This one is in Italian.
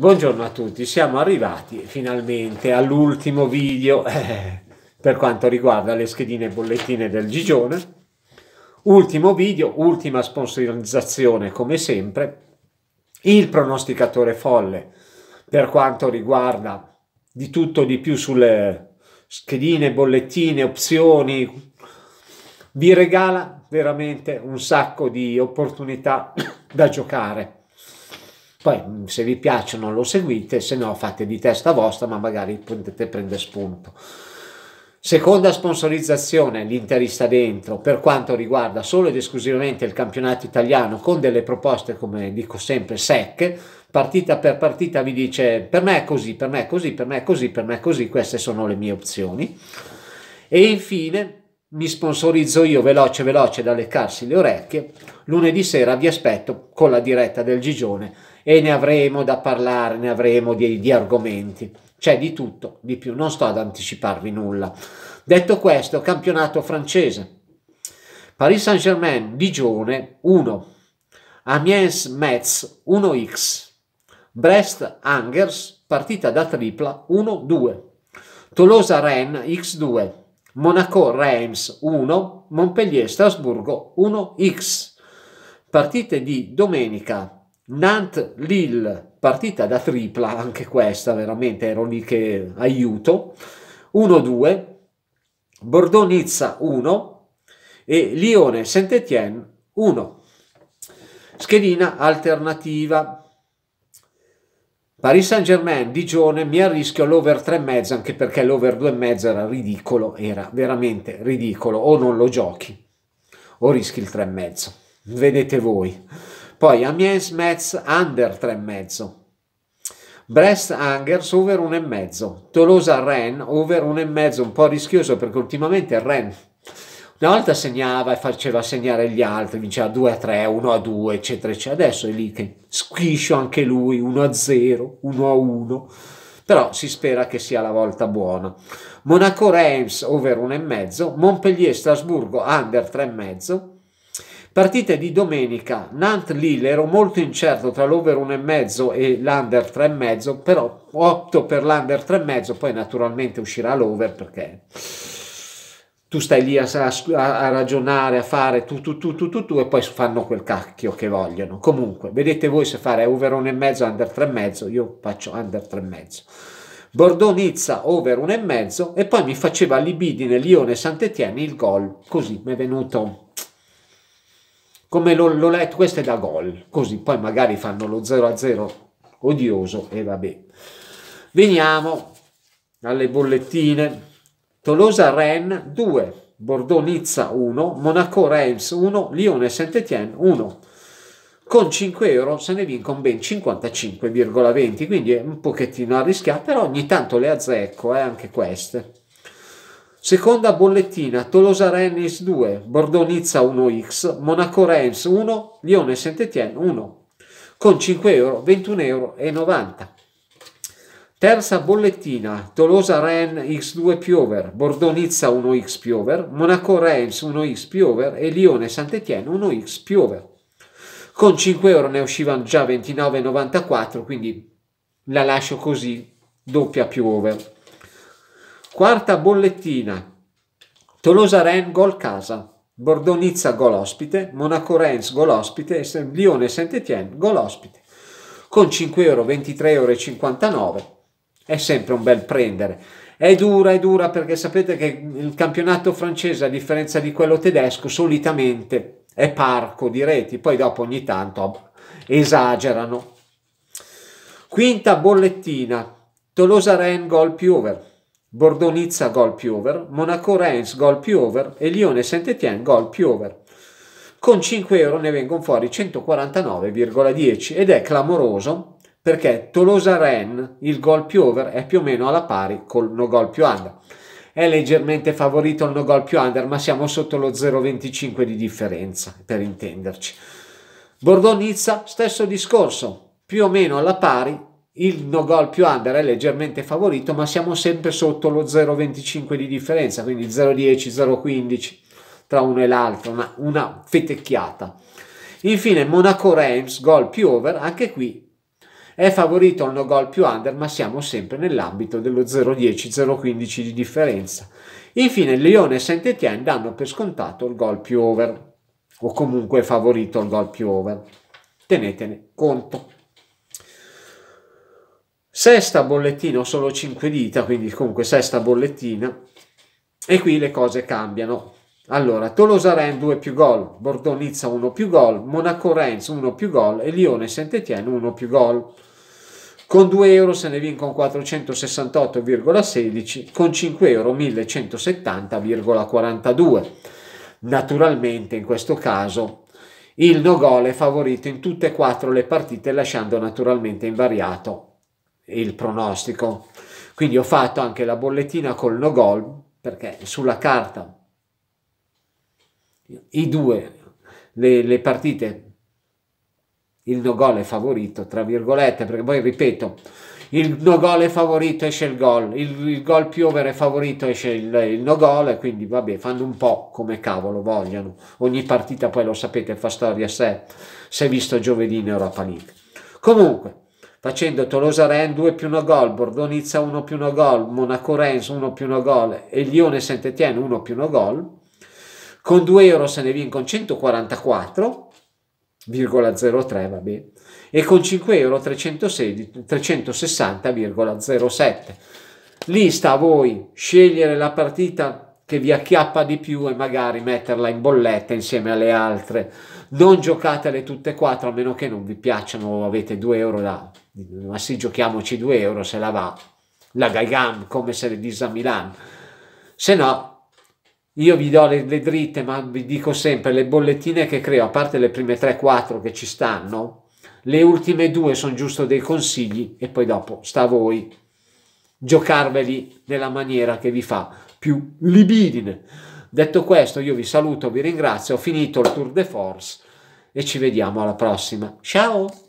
Buongiorno a tutti, siamo arrivati finalmente all'ultimo video eh, per quanto riguarda le schedine e bollettine del Gigione. Ultimo video, ultima sponsorizzazione come sempre, il pronosticatore folle per quanto riguarda di tutto di più sulle schedine, bollettine, opzioni, vi regala veramente un sacco di opportunità da giocare poi mm, se vi piacciono lo seguite, se no fate di testa vostra, ma magari potete prendere spunto. Seconda sponsorizzazione, l'interista dentro, per quanto riguarda solo ed esclusivamente il campionato italiano, con delle proposte, come dico sempre, secche, partita per partita vi dice per me è così, per me è così, per me è così, per me è così, queste sono le mie opzioni. E infine mi sponsorizzo io veloce veloce da leccarsi le orecchie. Lunedì sera vi aspetto con la diretta del Gigione e ne avremo da parlare, ne avremo di, di argomenti. C'è di tutto, di più, non sto ad anticiparvi nulla. Detto questo, campionato francese. Paris Saint-Germain, Digione 1, Amiens Metz 1x, Brest Angers, partita da tripla 1-2, Tolosa Rennes x2, Monaco-Reims 1, Montpellier-Strasburgo 1x. Partite di domenica, Nantes-Lille, partita da tripla, anche questa veramente ero lì che aiuto, 1-2, Bordeaux-Nizza 1 e Lione-Saint-Étienne 1. Schedina alternativa Paris Saint Germain Digione mi arrischio all'over 3,5 anche perché l'over 2,5 era ridicolo, era veramente ridicolo, o non lo giochi o rischi il 3,5, vedete voi. Poi Amiens Metz under 3,5. Brest Angers over 1,5. Tolosa Rennes over 1,5, un po' rischioso perché ultimamente Rennes una volta segnava e faceva segnare gli altri, vinceva 2 a 3, 1 a 2, eccetera, eccetera. Adesso è lì che squiscio anche lui 1 a 0, 1 a 1. Però si spera che sia la volta buona. Monaco Reims over 1,5, Montpellier Strasburgo under 3,5. Partite di domenica, Nant lille ero molto incerto tra l'over 1,5 e l'under 3,5, però opto per l'under 3,5, poi naturalmente uscirà l'over perché tu stai lì a, a, a, ragionare, a fare tu, tu, tu, tu, tu, tu, e poi fanno quel cacchio che vogliono. Comunque, vedete voi se fare over 1,5, under 3,5, io faccio under 3,5. Bordeaux Nizza over 1,5 e poi mi faceva libidine Lione Sant'Etienne il gol, così mi è venuto come l'ho, letto, questo è da gol, così poi magari fanno lo 0-0 odioso e vabbè. Veniamo alle bollettine. Tolosa-Rennes 2, Bordeaux-Nizza 1, Monaco-Reims 1, Lione-Saint-Etienne 1. Con 5 euro se ne vincono ben 55,20, quindi è un pochettino a rischiare, però ogni tanto le azzecco, eh, anche queste. Seconda bollettina, Tolosa-Rennes 2, Bordeaux-Nizza 1x, Monaco-Reims 1, Lione-Saint-Etienne 1. Con 5 euro, 21,90 euro. Terza bollettina, Tolosa-Ren X2 Piover, Bordonizza 1X Piover, Monaco-Reims 1X Piover e Lione-Sant'Etienne 1X Piover. Con 5 euro ne uscivano già 29,94, quindi la lascio così, doppia Piover. Quarta bollettina, Tolosa-Ren Gol Casa, Bordonizza Gol Ospite, Monaco-Reims Gol Ospite e Lione-Sant'Etienne Gol Ospite. Con 5 euro 23,59 euro è sempre un bel prendere. È dura, è dura perché sapete che il campionato francese, a differenza di quello tedesco, solitamente è parco di reti, poi dopo ogni tanto esagerano. Quinta bollettina, Tolosa Ren gol più over, Bordonizza gol più over, Monaco Rennes gol più over e Lione Saint-Étienne gol più over. Con 5 euro ne vengono fuori 149,10 ed è clamoroso perché Tolosa-Ren, il gol più over, è più o meno alla pari col no gol più under. È leggermente favorito il no gol più under, ma siamo sotto lo 0,25 di differenza, per intenderci. Bordeaux-Nizza, stesso discorso, più o meno alla pari, il no gol più under è leggermente favorito, ma siamo sempre sotto lo 0,25 di differenza, quindi 0,10, 0,15 tra uno e l'altro, una, una fetecchiata. Infine Monaco-Reims, gol più over, anche qui è favorito a no gol più under, ma siamo sempre nell'ambito dello 0-10-0-15 di differenza. Infine, Lione e Saint-Étienne danno per scontato il gol più over, o comunque favorito il gol più over. Tenetene conto. Sesta bollettina, ho solo 5 dita, quindi comunque sesta bollettina. E qui le cose cambiano. Allora, Tolosa Tolosaren 2 più gol, Bordonizza 1 più gol, Monaco Rennes 1 più gol e Lione Saint-Etienne 1 più gol. Con 2 euro se ne vincono 468,16, con 5 euro 1170,42. Naturalmente in questo caso il no gol è favorito in tutte e quattro le partite lasciando naturalmente invariato il pronostico. Quindi ho fatto anche la bollettina col no gol perché sulla carta i due, le, le partite, il no gol è favorito, tra virgolette, perché poi ripeto, il no gol è favorito, esce il gol, il, il gol più over è favorito, esce il, il no gol, quindi vabbè, fanno un po' come cavolo vogliono. Ogni partita poi lo sapete, fa storia a sé, si è visto giovedì in Europa League. Comunque, facendo Tolosa Ren 2 più no gol, Bordonizza 1 più no gol, Monaco Rennes 1 più no gol e Lione Saint-Etienne 1 più no gol, con 2 euro se ne vincono 144,03 vabbè, e con 5 euro 360,07. Lì sta a voi scegliere la partita che vi acchiappa di più e magari metterla in bolletta insieme alle altre. Non giocatele tutte e quattro a meno che non vi piacciono, avete 2 euro da... Ma sì, giochiamoci 2 euro se la va. La Gaigam come se le disa Milan. Se no, io vi do le, le dritte, ma vi dico sempre, le bollettine che creo, a parte le prime 3-4 che ci stanno, le ultime due sono giusto dei consigli e poi dopo sta a voi giocarveli nella maniera che vi fa più libidine. Detto questo, io vi saluto, vi ringrazio, ho finito il tour de force e ci vediamo alla prossima. Ciao!